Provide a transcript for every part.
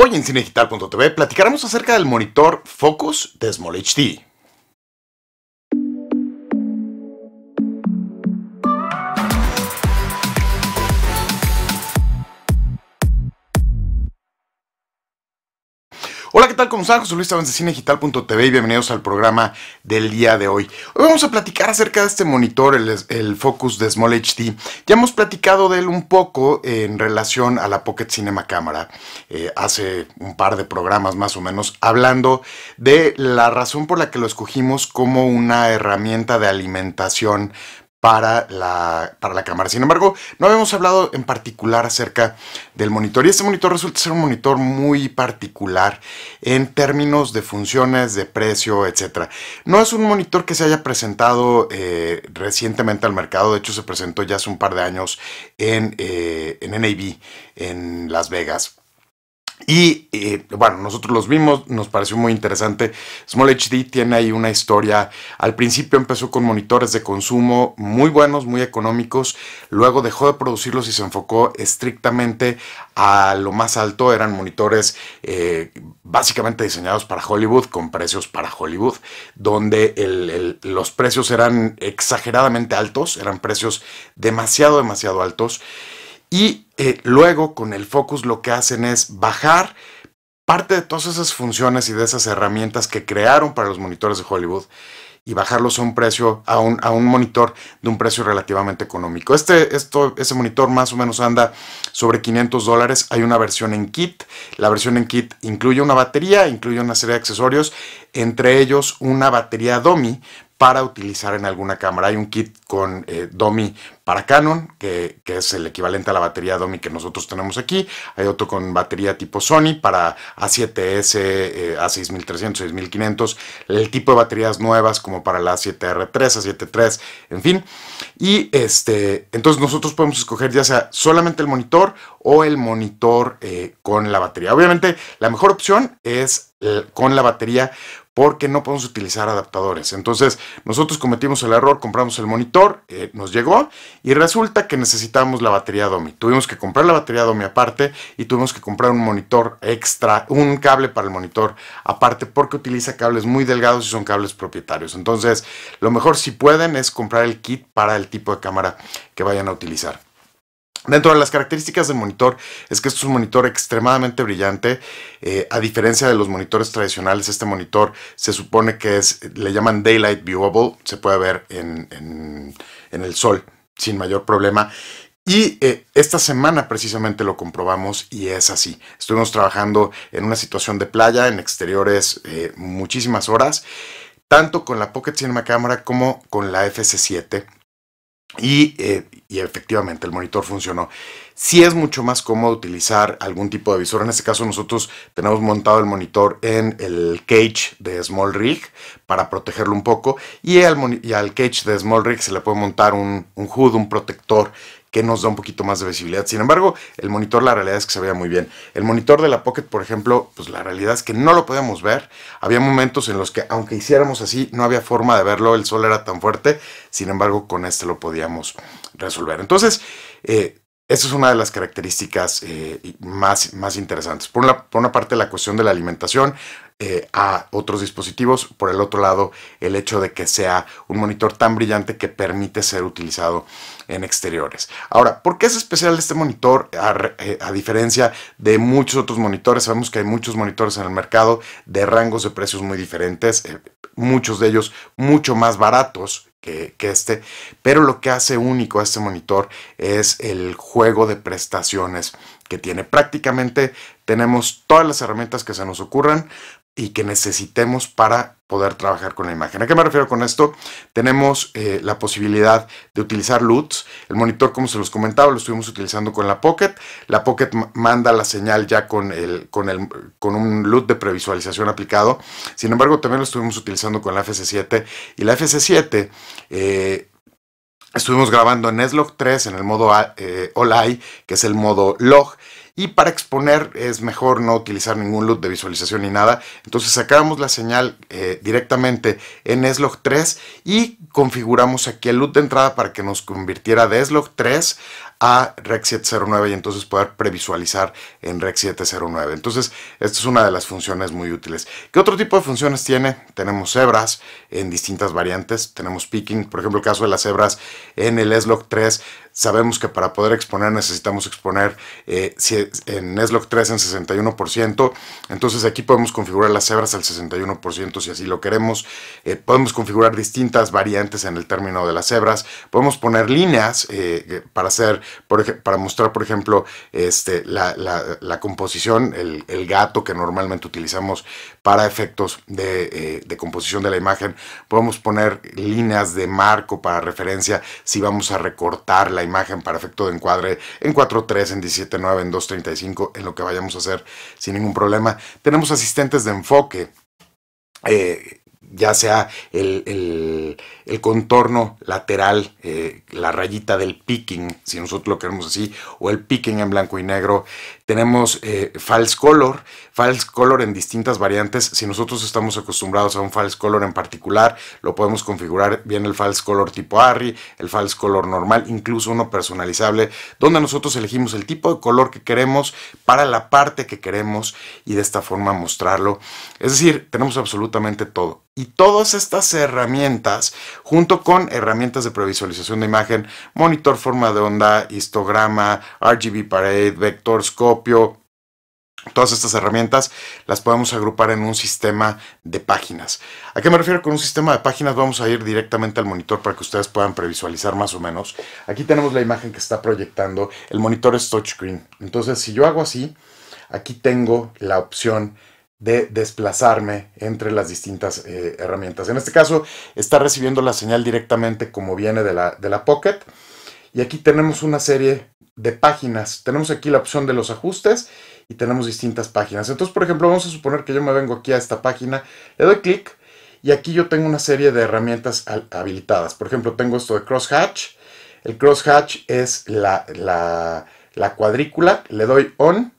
Hoy en CineGital.tv platicaremos acerca del monitor Focus de Small HD. tal? como José Luis Tabans Cinegital.tv y bienvenidos al programa del día de hoy. Hoy vamos a platicar acerca de este monitor, el, Focus de Small HD. Ya hemos platicado de él un poco en relación a la Pocket Cinema Cámara eh, hace un par de programas más o menos, hablando de la razón por la que lo escogimos como una herramienta de alimentación para la, cámara. Sin embargo, no habíamos hablado en particular acerca del monitor y este monitor resulta ser un monitor muy particular en términos de funciones, de precio, etc. No es un monitor que se haya presentado eh, recientemente al mercado, de hecho se presentó ya hace un par de años en, eh, en NAB, en Las Vegas y eh, bueno, nosotros los vimos, nos pareció muy interesante. Small HD tiene ahí una historia. Al principio empezó con monitores de consumo muy buenos, muy económicos. Luego dejó de producirlos y se enfocó estrictamente a lo más alto. Eran monitores eh, básicamente diseñados para Hollywood, con precios para Hollywood, donde los precios eran exageradamente altos, eran precios demasiado, demasiado altos y eh, luego con el focus lo que hacen es bajar parte de todas esas funciones y de esas herramientas que crearon para los monitores de Hollywood y bajarlos a un precio, a un, monitor de un precio relativamente económico. Este, esto, ese monitor más o menos anda sobre 500 dólares. Hay una versión en kit. La versión en kit incluye una batería, incluye una serie de accesorios, entre ellos una batería Domi para utilizar en alguna cámara. Hay un kit con eh, Domi para Canon, que, es el equivalente a la batería Domi que nosotros tenemos aquí. Hay otro con batería tipo Sony para A7S, A6300, 6500, el tipo de baterías nuevas como para la A7R3, 3 a 73 en fin. Y este, entonces nosotros podemos escoger ya sea solamente el monitor o el monitor eh, con la batería. Obviamente la mejor opción es con la batería porque no podemos utilizar adaptadores. Entonces nosotros cometimos el error, compramos el monitor, eh, nos llegó y resulta que necesitamos la batería DOMI. Tuvimos que comprar la batería DOMI aparte y tuvimos que comprar un monitor extra, un cable para el monitor aparte porque utiliza cables muy delgados y son cables propietarios. Entonces lo mejor si pueden es comprar el kit para el tipo de cámara que vayan a utilizar. Dentro de las características del monitor es que es un monitor extremadamente brillante. Eh, a diferencia de los monitores tradicionales, este monitor se supone que es, le llaman Daylight Viewable, se puede ver en, el sol sin mayor problema. Y eh, esta semana precisamente lo comprobamos y es así. Estuvimos trabajando en una situación de playa, en exteriores, eh, muchísimas horas, tanto con la Pocket Cinema Camera como con la fc 7 y, eh, y efectivamente el monitor funcionó si es mucho más cómodo utilizar algún tipo de visor. En este caso nosotros tenemos montado el monitor en el cage de Small Rig para protegerlo un poco y al, cage de Small Rig se le puede montar un, un hood, un protector que nos da un poquito más de visibilidad. Sin embargo, el monitor la realidad es que se veía muy bien. El monitor de la Pocket, por ejemplo, pues la realidad es que no lo podíamos ver. Había momentos en los que aunque hiciéramos así, no había forma de verlo, el sol era tan fuerte. Sin embargo, con este lo podíamos resolver. Entonces, eh, esa es una de las características eh, más, más interesantes. Por una, por una parte la cuestión de la alimentación eh, a otros dispositivos, por el otro lado el hecho de que sea un monitor tan brillante que permite ser utilizado en exteriores. Ahora, ¿por qué es especial este monitor a, eh, diferencia de muchos otros monitores? Sabemos que hay muchos monitores en el mercado de rangos de precios muy diferentes muchos de ellos mucho más baratos que, este, pero lo que hace único a este monitor es el juego de prestaciones que tiene. Prácticamente tenemos todas las herramientas que se nos ocurran y que necesitemos para poder trabajar con la imagen. ¿A qué me refiero con esto? Tenemos eh, la posibilidad de utilizar LUTs. El monitor, como se los comentaba, lo estuvimos utilizando con la Pocket. La Pocket manda la señal ya con, el, con, un LUT de previsualización aplicado. Sin embargo, también lo estuvimos utilizando con la FC7. Y la FC7 eh, estuvimos grabando en slog 3 en el modo eh, All que es el modo Log y para exponer es mejor no utilizar ningún loot de visualización ni nada. Entonces sacamos la señal eh, directamente en SLOG 3 y configuramos aquí el loot de entrada para que nos convirtiera de SLOG 3 a Rec 709 y entonces poder previsualizar en Rec 709. Entonces, esta es una de las funciones muy útiles. ¿Qué otro tipo de funciones tiene? Tenemos cebras en distintas variantes, tenemos picking, por ejemplo, el caso de las cebras en el SLOC 3 Sabemos que para poder exponer necesitamos exponer eh, en SLOC 3 en 61%. Entonces aquí podemos configurar las cebras al 61% si así lo queremos. Eh, podemos configurar distintas variantes en el término de las cebras. Podemos poner líneas eh, para hacer para mostrar, por ejemplo, este, la, composición, el, gato que normalmente utilizamos para efectos eh, de, composición de la imagen. Podemos poner líneas de marco para referencia si vamos a recortar la imagen para efecto de encuadre en 4.3, en 17.9, en 2.35, en lo que vayamos a hacer sin ningún problema. Tenemos asistentes de enfoque. Eh, ya sea el, contorno lateral, eh, la rayita del picking, si nosotros lo queremos así, o el picking en blanco y negro. Tenemos eh, false color, false color en distintas variantes. Si nosotros estamos acostumbrados a un false color en particular, lo podemos configurar bien el false color tipo ARRI, el false color normal, incluso uno personalizable, donde nosotros elegimos el tipo de color que queremos para la parte que queremos y de esta forma mostrarlo. Es decir, tenemos absolutamente todo. Y todas estas herramientas, junto con herramientas de previsualización de imagen, monitor forma de onda, histograma, RGB parade, vectorscopio, todas estas herramientas las podemos agrupar en un sistema de páginas. ¿A qué me refiero con un sistema de páginas? Vamos a ir directamente al monitor para que ustedes puedan previsualizar más o menos. Aquí tenemos la imagen que está proyectando. El monitor es touchscreen. Entonces, si yo hago así, aquí tengo la opción de desplazarme entre las distintas eh, herramientas. En este caso está recibiendo la señal directamente como viene de la, de la Pocket y aquí tenemos una serie de páginas. Tenemos aquí la opción de los ajustes y tenemos distintas páginas. Entonces, por ejemplo, vamos a suponer que yo me vengo aquí a esta página, le doy clic y aquí yo tengo una serie de herramientas habilitadas. Por ejemplo, tengo esto de crosshatch. El crosshatch es la, la, la cuadrícula. Le doy on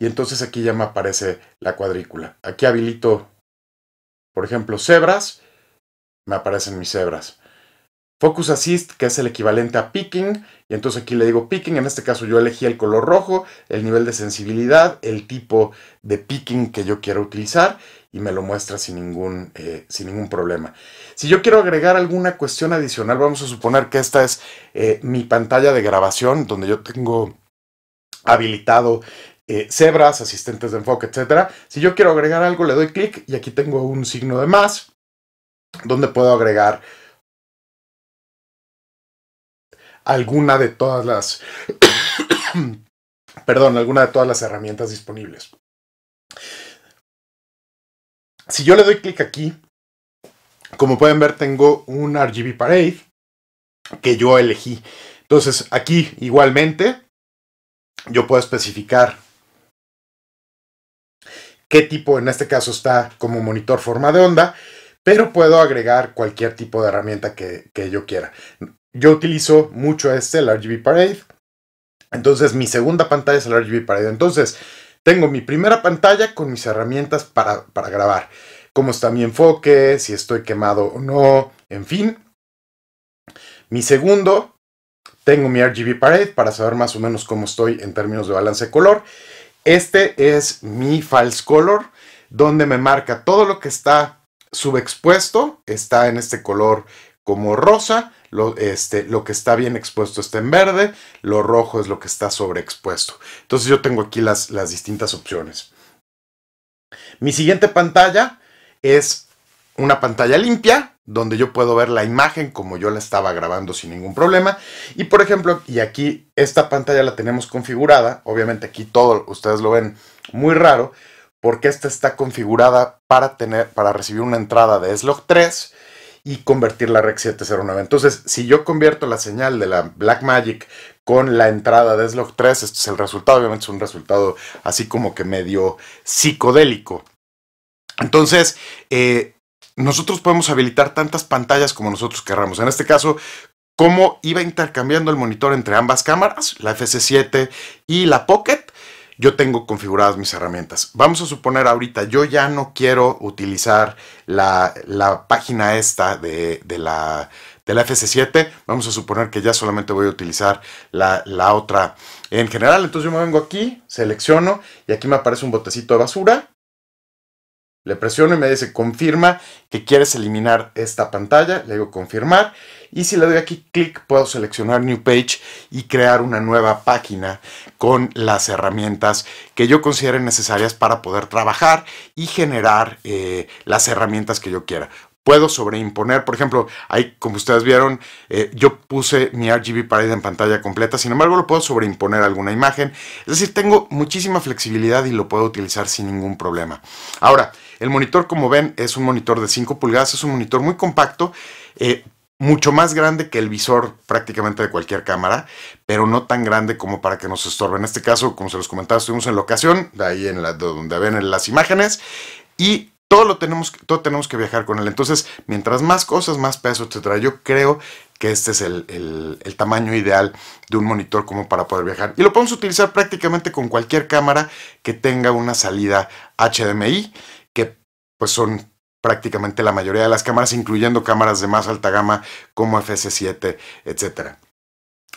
y entonces aquí ya me aparece la cuadrícula. Aquí habilito, por ejemplo, cebras. Me aparecen mis cebras. Focus Assist, que es el equivalente a picking, y entonces aquí le digo picking, en este caso yo elegí el color rojo, el nivel de sensibilidad, el tipo de picking que yo quiero utilizar, y me lo muestra sin ningún, eh, sin ningún problema. Si yo quiero agregar alguna cuestión adicional, vamos a suponer que esta es eh, mi pantalla de grabación, donde yo tengo habilitado eh, cebras, asistentes de enfoque, etc. Si yo quiero agregar algo, le doy clic y aquí tengo un signo de más, donde puedo agregar alguna de todas las... perdón, alguna de todas las herramientas disponibles. Si yo le doy clic aquí, como pueden ver, tengo un RGB Parade que yo elegí. Entonces, aquí igualmente, yo puedo especificar qué tipo, en este caso está como monitor forma de onda, pero puedo agregar cualquier tipo de herramienta que, yo quiera. Yo utilizo mucho este, el RGB Parade. Entonces mi segunda pantalla es el RGB Parade. Entonces tengo mi primera pantalla con mis herramientas para, para grabar. Cómo está mi enfoque, si estoy quemado o no, en fin. Mi segundo, tengo mi RGB Parade para saber más o menos cómo estoy en términos de balance de color. Este es mi false color, donde me marca todo lo que está subexpuesto, está en este color como rosa, lo, este, lo que está bien expuesto está en verde, lo rojo es lo que está sobreexpuesto. Entonces yo tengo aquí las, las distintas opciones. Mi siguiente pantalla es una pantalla limpia donde yo puedo ver la imagen como yo la estaba grabando sin ningún problema. Y por ejemplo, y aquí esta pantalla la tenemos configurada, obviamente aquí todo ustedes lo ven muy raro, porque esta está configurada para tener para recibir una entrada de slog 3 y convertir la REC 709. Entonces, si yo convierto la señal de la Blackmagic con la entrada de slog 3, este es el resultado, obviamente es un resultado así como que medio psicodélico. Entonces, eh, nosotros podemos habilitar tantas pantallas como nosotros querramos. En este caso, cómo iba intercambiando el monitor entre ambas cámaras, la FC7 y la Pocket, yo tengo configuradas mis herramientas. Vamos a suponer ahorita, yo ya no quiero utilizar la, la página esta de, de, la, de, la, FC7. Vamos a suponer que ya solamente voy a utilizar la, la otra en general. Entonces yo me vengo aquí, selecciono y aquí me aparece un botecito de basura. Le presiono y me dice, confirma que quieres eliminar esta pantalla. Le digo confirmar. Y si le doy aquí clic, puedo seleccionar New Page y crear una nueva página con las herramientas que yo considere necesarias para poder trabajar y generar eh, las herramientas que yo quiera puedo sobreimponer. Por ejemplo, ahí, como ustedes vieron, eh, yo puse mi RGB ir en pantalla completa, sin embargo, lo puedo sobreimponer alguna imagen. Es decir, tengo muchísima flexibilidad y lo puedo utilizar sin ningún problema. Ahora, el monitor, como ven, es un monitor de 5 pulgadas, es un monitor muy compacto. Eh, mucho más grande que el visor prácticamente de cualquier cámara, pero no tan grande como para que nos estorbe. En este caso, como se los comentaba, estuvimos en locación, de ahí en la, donde ven las imágenes, y todo lo tenemos, todo tenemos que viajar con él. Entonces, mientras más cosas, más peso, etcétera. Yo creo que este es el, tamaño ideal de un monitor como para poder viajar. Y lo podemos utilizar prácticamente con cualquier cámara que tenga una salida HDMI, que pues son prácticamente la mayoría de las cámaras, incluyendo cámaras de más alta gama como FS7, etcétera.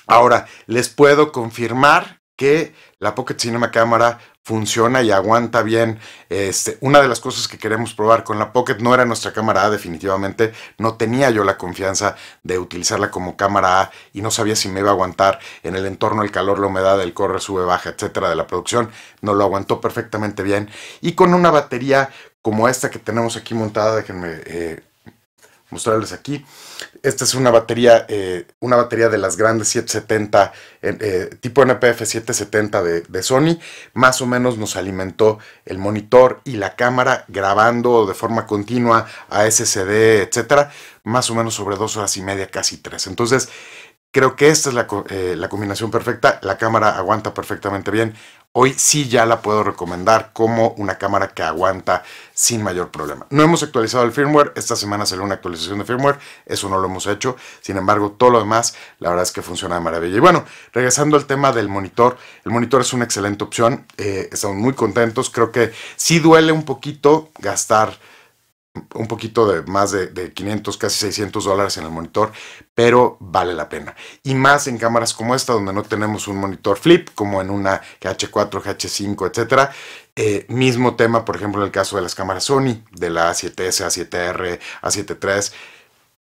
Ahora, les puedo confirmar que la Pocket Cinema Cámara funciona y aguanta bien. Este, una de las cosas que queremos probar con la Pocket no era nuestra cámara A, definitivamente. No tenía yo la confianza de utilizarla como cámara A y no sabía si me iba a aguantar en el entorno, el calor, la humedad, el corre, sube, baja, etcétera, de la producción. No lo aguantó perfectamente bien. Y con una batería como esta que tenemos aquí montada, déjenme. Eh, mostrarles aquí. Esta es una batería, eh, una batería de las grandes 770, eh, tipo NPF 770 de, Sony. Más o menos nos alimentó el monitor y la cámara grabando de forma continua a SSD, etcétera, más o menos sobre dos horas y media, casi tres. Entonces, creo que esta es la, eh, la combinación perfecta. La cámara aguanta perfectamente bien hoy sí ya la puedo recomendar como una cámara que aguanta sin mayor problema. No hemos actualizado el firmware, esta semana salió una actualización de firmware, eso no lo hemos hecho, sin embargo todo lo demás la verdad es que funciona de maravilla. Y bueno, regresando al tema del monitor, el monitor es una excelente opción, eh, estamos muy contentos, creo que sí duele un poquito gastar un poquito de más de, 500, casi 600 dólares en el monitor, pero vale la pena. Y más en cámaras como esta, donde no tenemos un monitor flip, como en una H4, H5, etcétera. Eh, mismo tema, por ejemplo, en el caso de las cámaras Sony, de la A7S, A7R, A7 III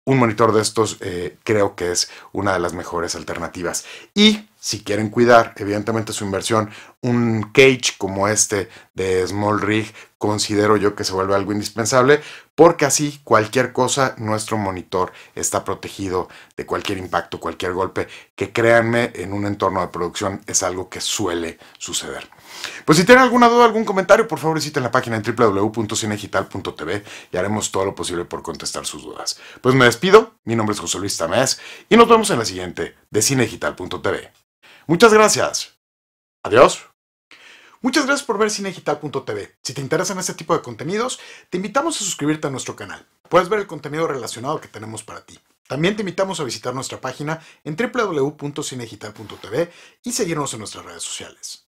un monitor de estos eh, creo que es una de las mejores alternativas. Y si quieren cuidar, evidentemente, su inversión, un cage como este de Small Rig, considero yo que se vuelve algo indispensable, porque así cualquier cosa, nuestro monitor está protegido de cualquier impacto, cualquier golpe, que créanme, en un entorno de producción es algo que suele suceder. Pues si tienen alguna duda, algún comentario, por favor visiten la página en www.cinegital.tv y haremos todo lo posible por contestar sus dudas. Pues me despido, mi nombre es José Luis Tamés y nos vemos en la siguiente de cinegital.tv. Muchas gracias. Adiós. Muchas gracias por ver cinegital.tv. Si te interesan este tipo de contenidos, te invitamos a suscribirte a nuestro canal. Puedes ver el contenido relacionado que tenemos para ti. También te invitamos a visitar nuestra página en www.cinegital.tv y seguirnos en nuestras redes sociales.